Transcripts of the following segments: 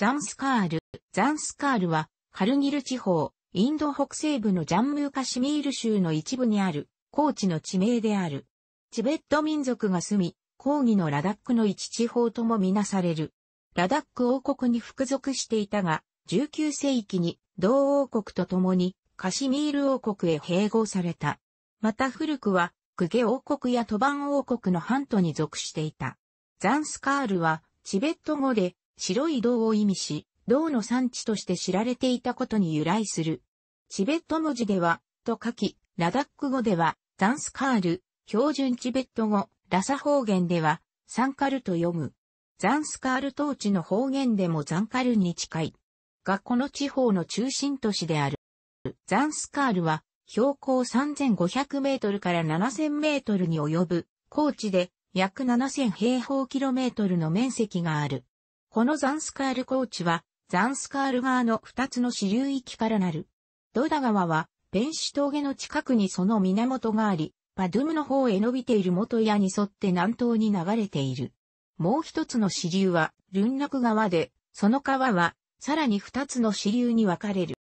ザンスカール。ザンスカールは、カルギル地方、インド北西部のジャンムーカシミール州の一部にある、高地の地名である。チベット民族が住み、抗議のラダックの一地方ともみなされる。ラダック王国に服属していたが、19世紀に同王国と共にカシミール王国へ併合された。また古くは、クゲ王国やトバン王国の半島に属していた。ザンスカールは、チベット語で、白い銅を意味し、銅の産地として知られていたことに由来する。チベット文字では、と書き、ラダック語では、ザンスカール、標準チベット語、ラサ方言では、サンカルと読む。ザンスカール統治の方言でもザンカルに近い。がこの地方の中心都市である。ザンスカールは、標高3500メートルから7000メートルに及ぶ、高地で、約7000平方キロメートルの面積がある。このザンスカール高地は、ザンスカール川の二つの支流域からなる。ドダ川は、ペンシ峠の近くにその源があり、パドゥムの方へ伸びている元屋に沿って南東に流れている。もう一つの支流は、ルンナク川で、その川は、さらに二つの支流に分かれる。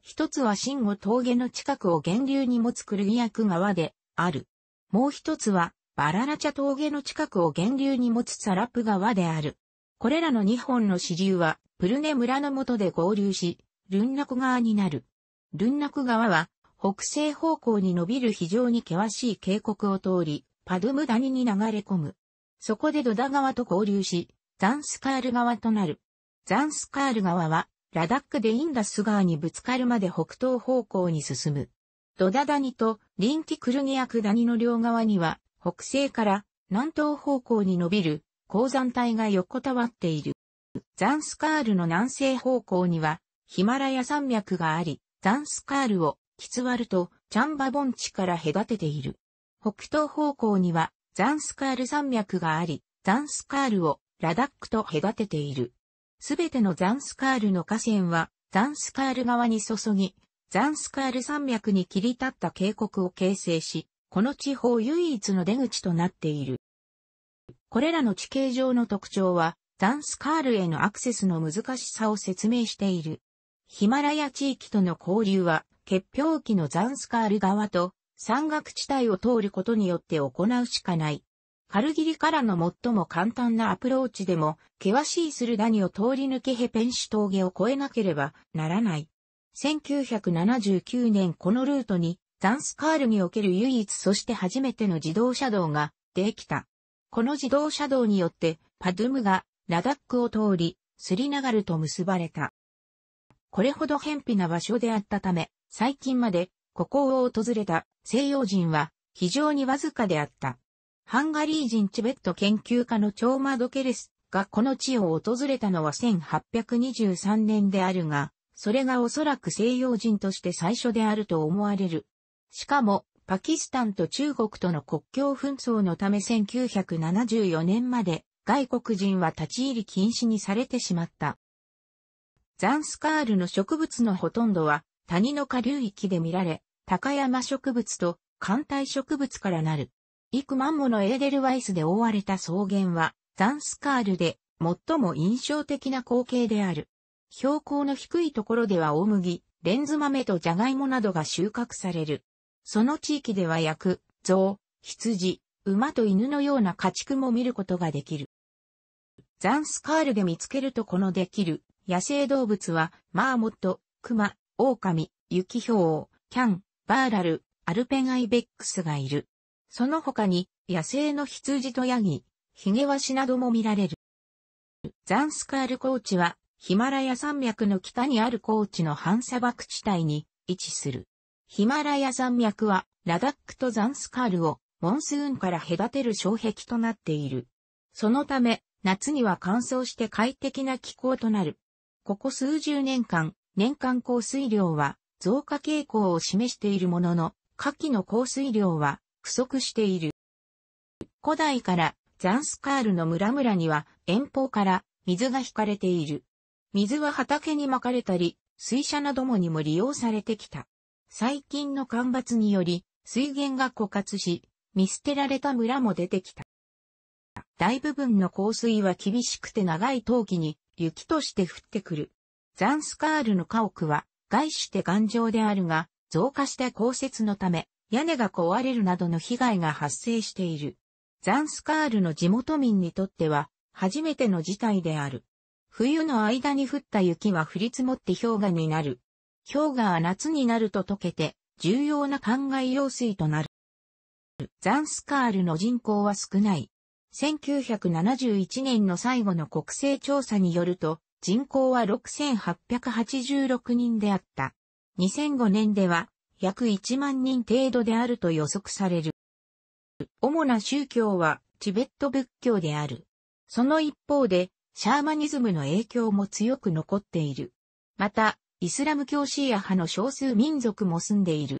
一つはシンゴ峠の近くを源流に持つクルギアク川で、ある。もう一つは、バララチャ峠の近くを源流に持つサラップ川である。これらの2本の支流は、プルネ村の下で合流し、ルンナク川になる。ルンナク川は、北西方向に伸びる非常に険しい渓谷を通り、パドムム谷に流れ込む。そこでドダ川と合流し、ザンスカール川となる。ザンスカール川は、ラダックでインダス川にぶつかるまで北東方向に進む。ドダ谷とリンキクルニアク谷の両側には、北西から南東方向に伸びる鉱山帯が横たわっている。ザンスカールの南西方向にはヒマラヤ山脈があり、ザンスカールをキツワルとチャンバ盆地から隔てている。北東方向にはザンスカール山脈があり、ザンスカールをラダックと隔てている。すべてのザンスカールの河川はザンスカール側に注ぎ、ザンスカール山脈に切り立った渓谷を形成し、この地方唯一の出口となっている。これらの地形上の特徴は、ザンスカールへのアクセスの難しさを説明している。ヒマラヤ地域との交流は、結氷期のザンスカール側と、山岳地帯を通ることによって行うしかない。カルギリからの最も簡単なアプローチでも、険しいスルダニを通り抜けヘペンシュ峠を越えなければならない。1979年このルートに、ザンスカールにおける唯一そして初めての自動車道ができた。この自動車道によって、パドゥムがラダックを通り、スリナガルと結ばれた。これほど偏僻な場所であったため、最近まで、ここを訪れた西洋人は非常にわずかであった。ハンガリー人チベット研究家のチョーマドケレスがこの地を訪れたのは1823年であるが、それがおそらく西洋人として最初であると思われる。しかも、パキスタンと中国との国境紛争のため1974年まで外国人は立ち入り禁止にされてしまった。ザンスカールの植物のほとんどは谷の下流域で見られ、高山植物と寒帯植物からなる。幾万ものエーデルワイスで覆われた草原はザンスカールで最も印象的な光景である。標高の低いところでは大麦、レンズ豆とジャガイモなどが収穫される。その地域では役、象、羊、馬と犬のような家畜も見ることができる。ザンスカールで見つけるとこのできる野生動物は、マーモット、クマ、オオカミ、ユキヒョウ、キャン、バーラル、アルペンアイベックスがいる。その他に、野生の羊とヤギ、ヒゲワシなども見られる。ザンスカール高地は、ヒマラヤ山脈の北にある高地の反砂漠地帯に位置する。ヒマラヤ山脈は、ラダックとザンスカールを、モンスーンから隔てる障壁となっている。そのため、夏には乾燥して快適な気候となる。ここ数十年間、年間降水量は増加傾向を示しているものの、夏季の降水量は不足している。古代からザンスカールの村々には遠方から水が引かれている。水は畑にまかれたり、水車などもにも利用されてきた。最近の干ばつにより、水源が枯渇し、見捨てられた村も出てきた。大部分の降水は厳しくて長い冬季に雪として降ってくる。ザンスカールの家屋は外して頑丈であるが、増加した降雪のため、屋根が壊れるなどの被害が発生している。ザンスカールの地元民にとっては、初めての事態である。冬の間に降った雪は降り積もって氷河になる。氷河は夏になると溶けて、重要な灌漑用水となる。ザンスカールの人口は少ない。1971年の最後の国勢調査によると、人口は6886人であった。2005年では約1万人程度であると予測される。主な宗教はチベット仏教である。その一方で、シャーマニズムの影響も強く残っている。また、イスラム教シーア派の少数民族も住んでいる。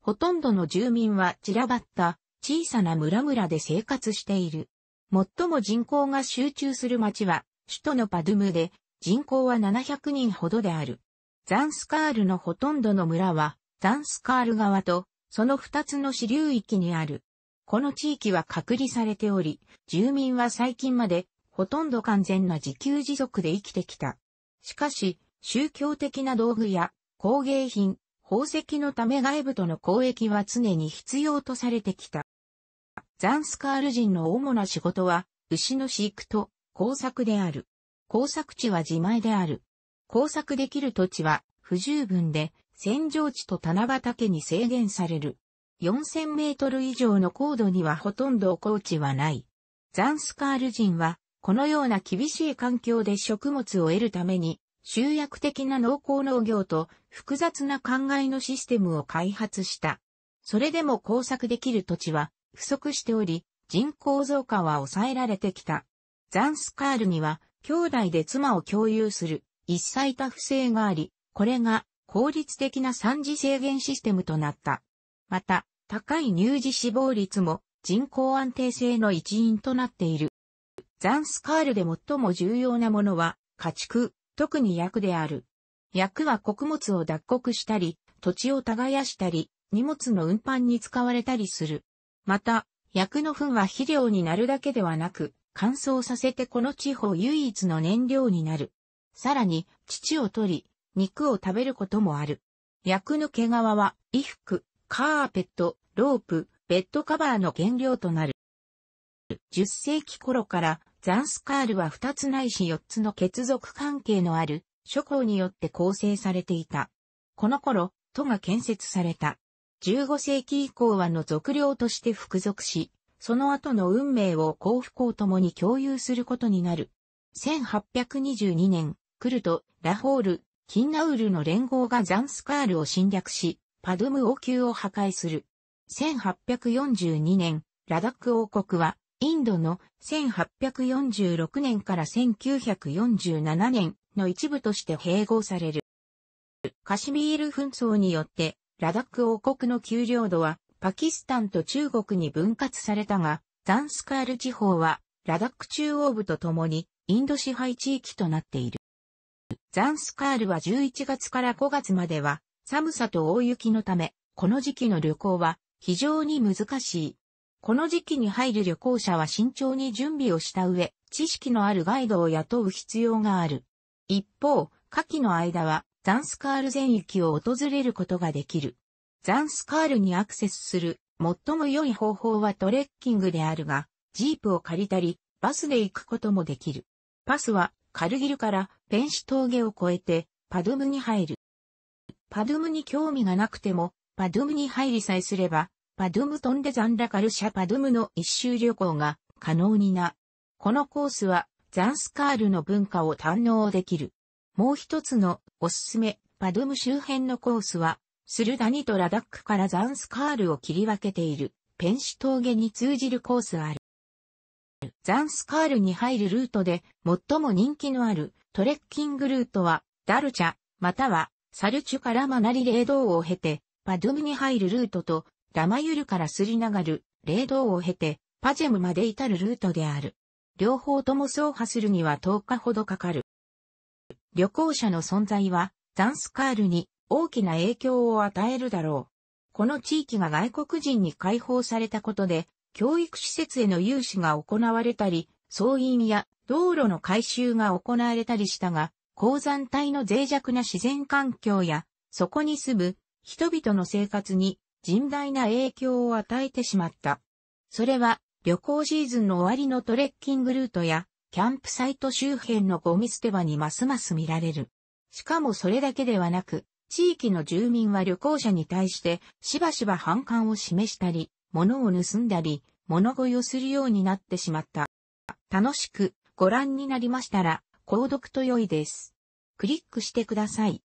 ほとんどの住民は散らばった小さな村々で生活している。最も人口が集中する町は首都のパドゥムで人口は700人ほどである。ザンスカールのほとんどの村はザンスカール側とその二つの支流域にある。この地域は隔離されており、住民は最近までほとんど完全な自給自足で生きてきた。しかし、宗教的な道具や工芸品、宝石のため外部との交易は常に必要とされてきた。ザンスカール人の主な仕事は、牛の飼育と工作である。工作地は自前である。工作できる土地は不十分で、戦場地と棚畑に制限される。4000メートル以上の高度にはほとんど高地はない。ザンスカール人は、このような厳しい環境で食物を得るために、集約的な農耕農業と複雑な考えのシステムを開発した。それでも工作できる土地は不足しており、人口増加は抑えられてきた。ザンスカールには兄弟で妻を共有する一切多不正があり、これが効率的な三次制限システムとなった。また、高い乳児死亡率も人口安定性の一因となっている。ザンスカールで最も重要なものは家畜、特に役である。役は穀物を脱穀したり、土地を耕したり、荷物の運搬に使われたりする。また、役の糞は肥料になるだけではなく、乾燥させてこの地方唯一の燃料になる。さらに、乳を取り、肉を食べることもある。役の毛皮は、衣服、カーペット、ロープ、ベッドカバーの原料となる。10世紀頃からザンスカールは2つないし4つの血族関係のある諸侯によって構成されていた。この頃、都が建設された。15世紀以降はの俗領として服属し、その後の運命を幸福幸ともに共有することになる。1822年、クルト、ラホール、キンナウルの連合がザンスカールを侵略し、パドゥム王宮を破壊する。1842年、ラダック王国はインドの1846年から1947年の一部として併合される。カシミール紛争によって、ラダック王国の丘陵土はパキスタンと中国に分割されたが、ザンスカール地方はラダック中央部と共にインド支配地域となっている。ザンスカールは11月から5月までは寒さと大雪のため、この時期の旅行は非常に難しい。この時期に入る旅行者は慎重に準備をした上、知識のあるガイドを雇う必要がある。一方、夏季の間は、ザンスカール全域を訪れることができる。ザンスカールにアクセスする、最も良い方法はトレッキングであるが、ジープを借りたり、バスで行くこともできる。パスは、カルギルからペンシ峠を越えて、パドゥムに入る。パドゥムに興味がなくても、パドゥムに入りさえすれば、パドゥムトンデザンラカルシャパドゥムの一周旅行が可能にな。このコースはザンスカールの文化を堪能できる。もう一つのおすすめパドゥム周辺のコースはスルダニとラダックからザンスカールを切り分けているペンシ峠に通じるコースある。ザンスカールに入るルートで最も人気のあるトレッキングルートはダルチャまたはサルチュからマナリレー道を経てパドゥムに入るルートとラマユルからすりながる、霊道を経て、パジェムまで至るルートである。両方とも走破するには10日ほどかかる。旅行者の存在は、ザンスカールに大きな影響を与えるだろう。この地域が外国人に解放されたことで、教育施設への融資が行われたり、総員や道路の改修が行われたりしたが、鉱山帯の脆弱な自然環境や、そこに住む人々の生活に甚大な影響を与えてしまった。それは旅行シーズンの終わりのトレッキングルートやキャンプサイト周辺のゴミ捨て場にますます見られる。しかもそれだけではなく、地域の住民は旅行者に対してしばしば反感を示したり、物を盗んだり、物乞いをするようになってしまった。楽しくご覧になりましたら、購読と良いです。クリックしてください。